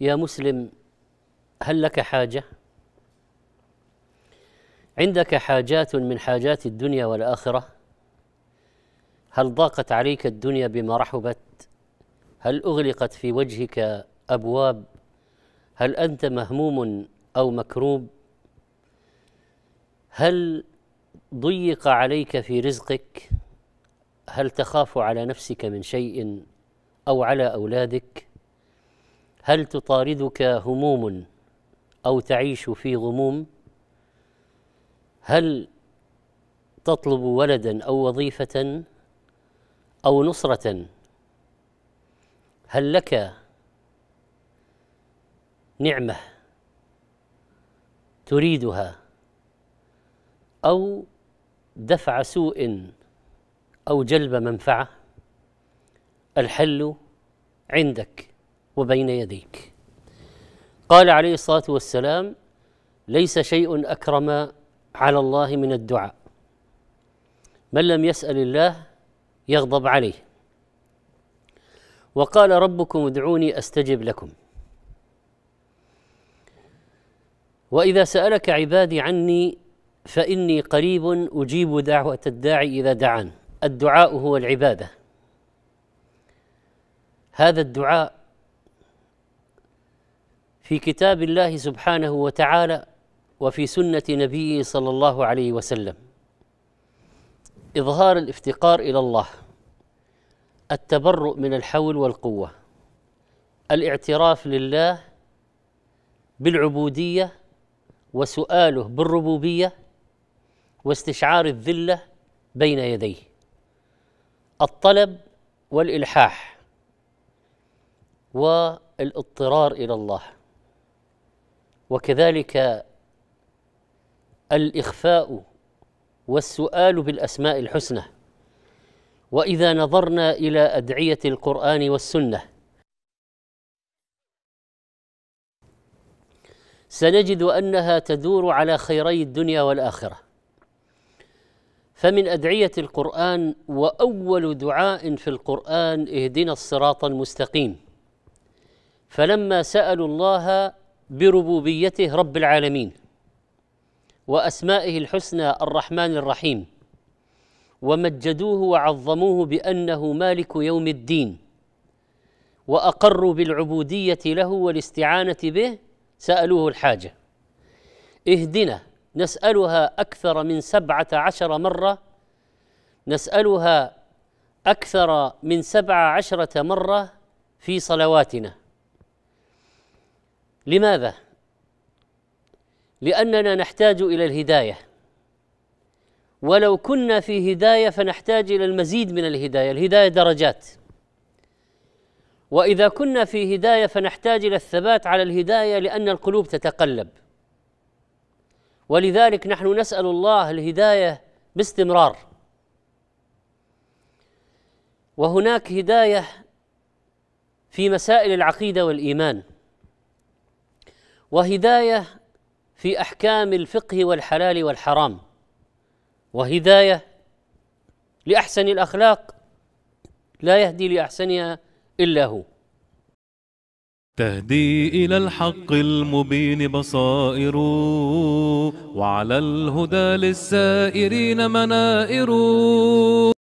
يا مسلم هل لك حاجه عندك حاجات من حاجات الدنيا والاخره هل ضاقت عليك الدنيا بما رحبت هل اغلقت في وجهك ابواب هل انت مهموم او مكروب هل ضيق عليك في رزقك هل تخاف على نفسك من شيء او على اولادك هل تطاردك هموم او تعيش في غموم هل تطلب ولدا او وظيفه او نصره هل لك نعمه تريدها او دفع سوء او جلب منفعه الحل عندك وبين يديك قال عليه الصلاه والسلام ليس شيء اكرم على الله من الدعاء من لم يسال الله يغضب عليه وقال ربكم ادعوني استجب لكم واذا سالك عبادي عني فاني قريب اجيب دعوه الداعي اذا دعان الدعاء هو العباده هذا الدعاء في كتاب الله سبحانه وتعالى وفي سنه نبيه صلى الله عليه وسلم اظهار الافتقار الى الله التبرؤ من الحول والقوه الاعتراف لله بالعبوديه وسؤاله بالربوبيه واستشعار الذله بين يديه الطلب والالحاح والاضطرار الى الله وكذلك الإخفاء والسؤال بالأسماء الحسنى وإذا نظرنا إلى أدعية القرآن والسنة سنجد أنها تدور على خيري الدنيا والآخرة فمن أدعية القرآن وأول دعاء في القرآن اهدنا الصراط المستقيم فلما سألوا الله بربوبيته رب العالمين واسمائه الحسنى الرحمن الرحيم ومجدوه وعظموه بانه مالك يوم الدين واقروا بالعبوديه له والاستعانه به سالوه الحاجه اهدنا نسالها اكثر من سبعه عشر مره نسالها اكثر من سبعه عشره مره في صلواتنا لماذا لاننا نحتاج الى الهدايه ولو كنا في هدايه فنحتاج الى المزيد من الهدايه الهدايه درجات واذا كنا في هدايه فنحتاج الى الثبات على الهدايه لان القلوب تتقلب ولذلك نحن نسال الله الهدايه باستمرار وهناك هدايه في مسائل العقيده والايمان وهدايه في احكام الفقه والحلال والحرام وهدايه لاحسن الاخلاق لا يهدي لاحسنها الا هو تهدي إلى الحق المبين بصائر وعلى الهدى للسائرين منائر